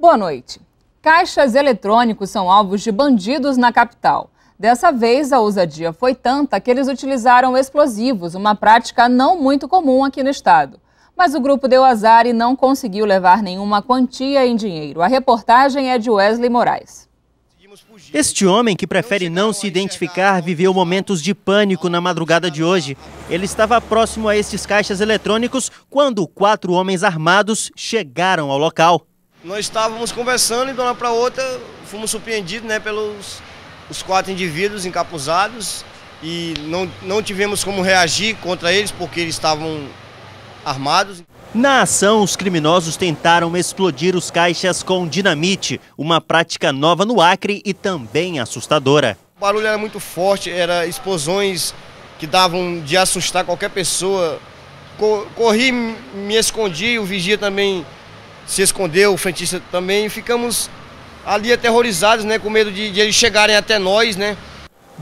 Boa noite. Caixas eletrônicos são alvos de bandidos na capital. Dessa vez, a ousadia foi tanta que eles utilizaram explosivos, uma prática não muito comum aqui no estado. Mas o grupo deu azar e não conseguiu levar nenhuma quantia em dinheiro. A reportagem é de Wesley Moraes. Este homem, que prefere não se identificar, viveu momentos de pânico na madrugada de hoje. Ele estava próximo a estes caixas eletrônicos quando quatro homens armados chegaram ao local. Nós estávamos conversando e de uma para outra fomos surpreendidos né, pelos os quatro indivíduos encapuzados e não, não tivemos como reagir contra eles porque eles estavam armados. Na ação, os criminosos tentaram explodir os caixas com dinamite, uma prática nova no Acre e também assustadora. O barulho era muito forte, era explosões que davam de assustar qualquer pessoa. Corri, me escondi, o vigia também se escondeu, o frentista também, e ficamos ali aterrorizados, né, com medo de, de eles chegarem até nós, né?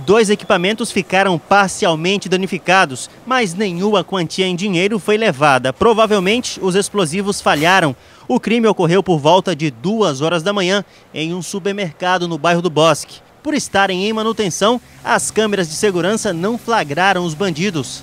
Dois equipamentos ficaram parcialmente danificados, mas nenhuma quantia em dinheiro foi levada. Provavelmente os explosivos falharam. O crime ocorreu por volta de duas horas da manhã em um supermercado no bairro do Bosque. Por estarem em manutenção, as câmeras de segurança não flagraram os bandidos.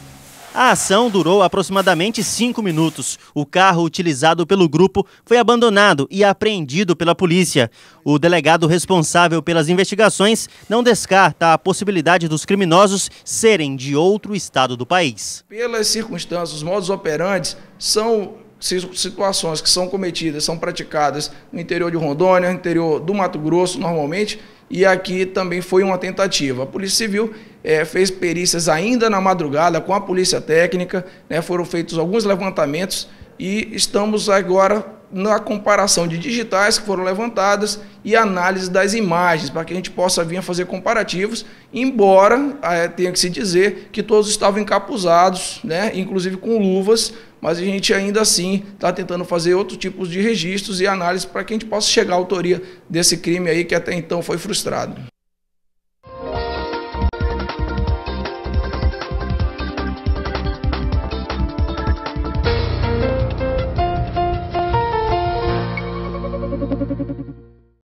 A ação durou aproximadamente cinco minutos. O carro utilizado pelo grupo foi abandonado e apreendido pela polícia. O delegado responsável pelas investigações não descarta a possibilidade dos criminosos serem de outro estado do país. Pelas circunstâncias, os modos operantes são situações que são cometidas, são praticadas no interior de Rondônia, no interior do Mato Grosso, normalmente, e aqui também foi uma tentativa. A Polícia Civil é, fez perícias ainda na madrugada com a Polícia Técnica, né, foram feitos alguns levantamentos e estamos agora na comparação de digitais que foram levantadas e análise das imagens, para que a gente possa vir a fazer comparativos, embora é, tenha que se dizer que todos estavam encapuzados, né, inclusive com luvas, mas a gente ainda assim está tentando fazer outros tipos de registros e análises para que a gente possa chegar à autoria desse crime aí que até então foi frustrado.